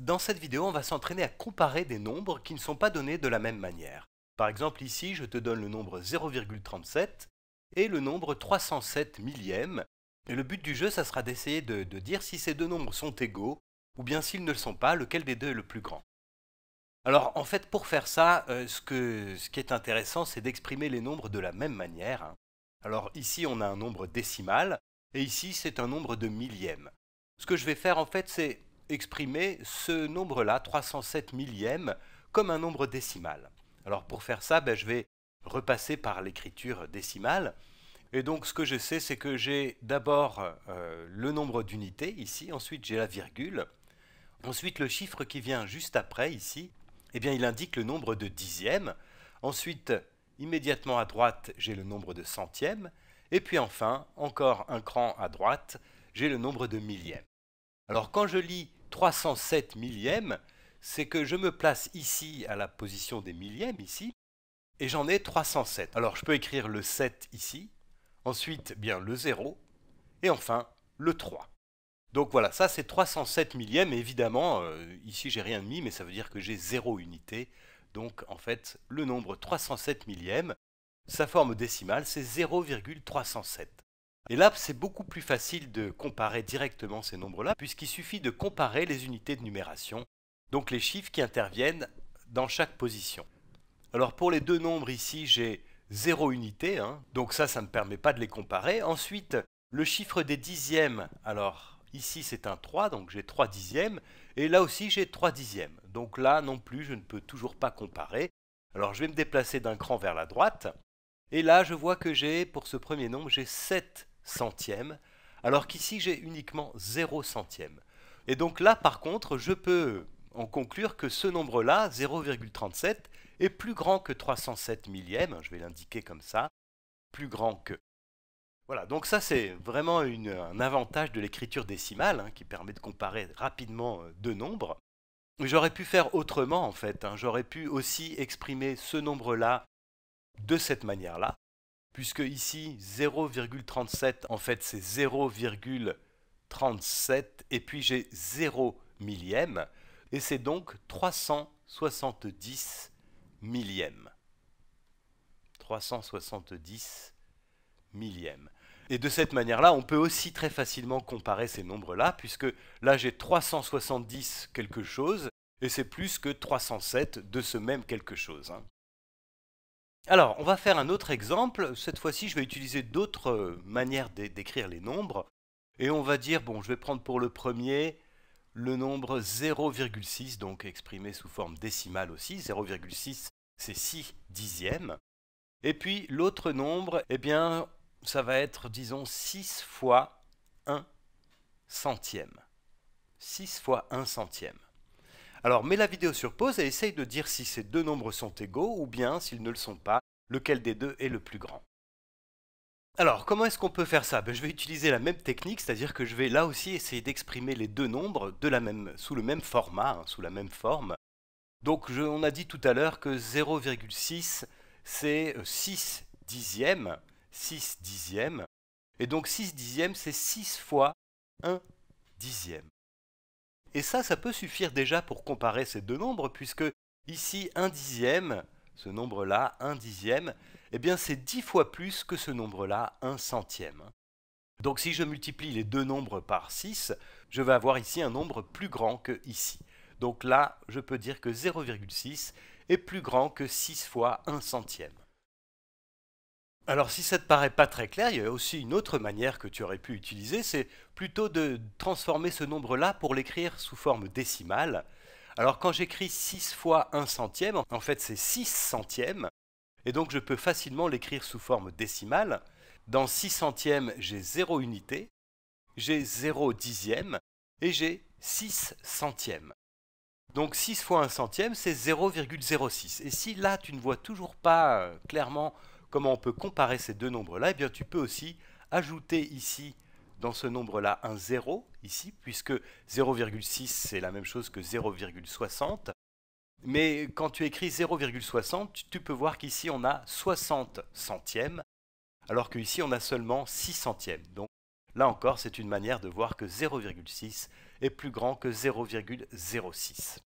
Dans cette vidéo, on va s'entraîner à comparer des nombres qui ne sont pas donnés de la même manière. Par exemple, ici, je te donne le nombre 0,37 et le nombre 307 millièmes. Et le but du jeu, ça sera d'essayer de, dire si ces deux nombres sont égaux, ou bien s'ils ne le sont pas, lequel des deux est le plus grand. Alors, en fait, pour faire ça, euh, ce, qui est intéressant, c'est d'exprimer les nombres de la même manière. Hein. Alors ici, on a un nombre décimal, et ici, c'est un nombre de millièmes. Ce que je vais faire, en fait, c'est exprimer ce nombre-là, 307 millièmes, comme un nombre décimal. Alors pour faire ça, ben, je vais repasser par l'écriture décimale. Et donc ce que je sais, c'est que j'ai d'abord euh, le nombre d'unités ici, ensuite j'ai la virgule, ensuite le chiffre qui vient juste après ici, eh bien il indique le nombre de dixièmes, ensuite immédiatement à droite j'ai le nombre de centièmes, et puis enfin, encore un cran à droite, j'ai le nombre de millièmes. Alors quand je lis 307 millièmes, c'est que je me place ici à la position des millièmes, ici, et j'en ai 307. Alors je peux écrire le 7 ici, ensuite bien le 0, et enfin le 3. Donc voilà, ça c'est 307 millièmes, évidemment, euh, ici j'ai rien de mis, mais ça veut dire que j'ai 0 unité, donc en fait le nombre 307 millièmes, sa forme décimale c'est 0,307. Et là, c'est beaucoup plus facile de comparer directement ces nombres-là, puisqu'il suffit de comparer les unités de numération, donc les chiffres qui interviennent dans chaque position. Alors pour les deux nombres ici, j'ai 0 unité, hein, donc ça, ça ne me permet pas de les comparer. Ensuite, le chiffre des dixièmes, alors ici c'est un 3, donc j'ai 3 dixièmes, et là aussi j'ai 3 dixièmes. Donc là non plus, je ne peux toujours pas comparer. Alors je vais me déplacer d'un cran vers la droite, et là je vois que j'ai, pour ce premier nombre, j'ai 7 centième, alors qu'ici j'ai uniquement 0 centième. Et donc là par contre je peux en conclure que ce nombre-là, 0,37, est plus grand que 307 millième, je vais l'indiquer comme ça, plus grand que. Voilà, donc ça c'est vraiment un avantage de l'écriture décimale hein, qui permet de comparer rapidement euh, deux nombres. J'aurais pu faire autrement en fait, hein. j'aurais pu aussi exprimer ce nombre-là de cette manière-là, puisque ici 0,37, en fait c'est 0,37, et puis j'ai 0 millième, et c'est donc 370 millième. 370 millième. Et de cette manière-là, on peut aussi très facilement comparer ces nombres-là, puisque là j'ai 370 quelque chose, et c'est plus que 307 de ce même quelque chose. Hein. Alors, on va faire un autre exemple. Cette fois-ci, je vais utiliser d'autres euh, manières d'écrire les nombres. Et on va dire, bon, je vais prendre pour le premier le nombre 0,6, donc exprimé sous forme décimale aussi. 0,6, c'est 6 dixièmes. Et puis l'autre nombre, eh bien, ça va être, disons, 6 fois 1 centième. 6 fois 1 centième. Alors mets la vidéo sur pause et essaye de dire si ces deux nombres sont égaux ou bien, s'ils ne le sont pas, lequel des deux est le plus grand. Alors, comment est-ce qu'on peut faire ça ben, Je vais utiliser la même technique, c'est-à-dire que je vais là aussi essayer d'exprimer les deux nombres sous le même format, hein, sous la même forme. Donc, on a dit tout à l'heure que 0,6, c'est 6 euh, dixièmes, 6 dixièmes, et donc 6 dixièmes, c'est 6 fois 1 dixième. Et ça, ça peut suffire déjà pour comparer ces deux nombres, puisque ici, un dixième, ce nombre-là, un dixième, eh bien c'est 10 fois plus que ce nombre-là, un centième. Donc si je multiplie les deux nombres par 6, je vais avoir ici un nombre plus grand que ici. Donc là, je peux dire que 0,6 est plus grand que 6 fois 1 centième. Alors si ça ne te paraît pas très clair, il y a aussi une autre manière que tu aurais pu utiliser, c'est plutôt de transformer ce nombre-là pour l'écrire sous forme décimale. Alors quand j'écris 6 fois 1 centième, en fait c'est 6 centièmes, et donc je peux facilement l'écrire sous forme décimale. Dans 6 centièmes, j'ai 0 unité, j'ai 0 dixième, et j'ai 6 centièmes. Donc 6 fois 1 centième, c'est 0,06. Et si là, tu ne vois toujours pas euh, clairement comment on peut comparer ces deux nombres-là Eh bien, tu peux aussi ajouter ici, dans ce nombre-là, un 0, ici, puisque 0,6, c'est la même chose que 0,60. Mais quand tu écris 0,60, tu peux voir qu'ici, on a 60 centièmes, alors qu'ici, on a seulement 6 centièmes. Donc, là encore, c'est une manière de voir que 0,6 est plus grand que 0,06.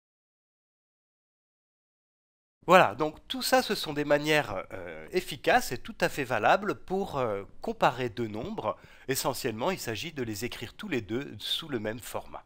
Voilà, donc tout ça, ce sont des manières euh, efficaces et tout à fait valables pour euh, comparer deux nombres. Essentiellement, il s'agit de les écrire tous les deux sous le même format.